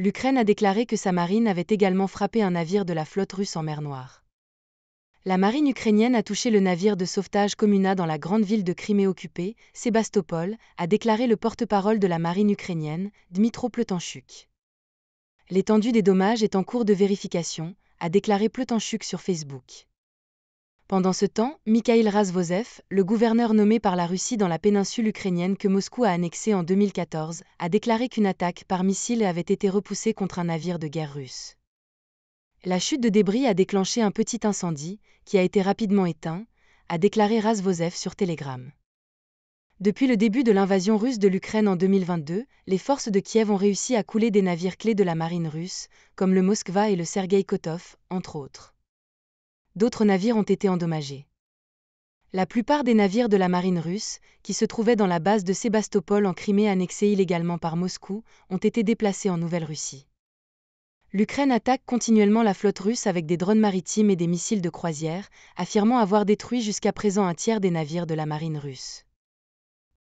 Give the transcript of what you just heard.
l'Ukraine a déclaré que sa marine avait également frappé un navire de la flotte russe en mer Noire. La marine ukrainienne a touché le navire de sauvetage Comuna dans la grande ville de Crimée occupée, Sébastopol, a déclaré le porte-parole de la marine ukrainienne, Dmitro Plotanchuk. L'étendue des dommages est en cours de vérification, a déclaré Plotanchuk sur Facebook. Pendant ce temps, Mikhaïl Razvozev, le gouverneur nommé par la Russie dans la péninsule ukrainienne que Moscou a annexée en 2014, a déclaré qu'une attaque par missile avait été repoussée contre un navire de guerre russe. La chute de débris a déclenché un petit incendie, qui a été rapidement éteint, a déclaré Razvozev sur Telegram. Depuis le début de l'invasion russe de l'Ukraine en 2022, les forces de Kiev ont réussi à couler des navires clés de la marine russe, comme le Moskva et le Sergei Kotov, entre autres d'autres navires ont été endommagés. La plupart des navires de la marine russe, qui se trouvaient dans la base de Sébastopol en Crimée annexée illégalement par Moscou, ont été déplacés en Nouvelle-Russie. L'Ukraine attaque continuellement la flotte russe avec des drones maritimes et des missiles de croisière, affirmant avoir détruit jusqu'à présent un tiers des navires de la marine russe.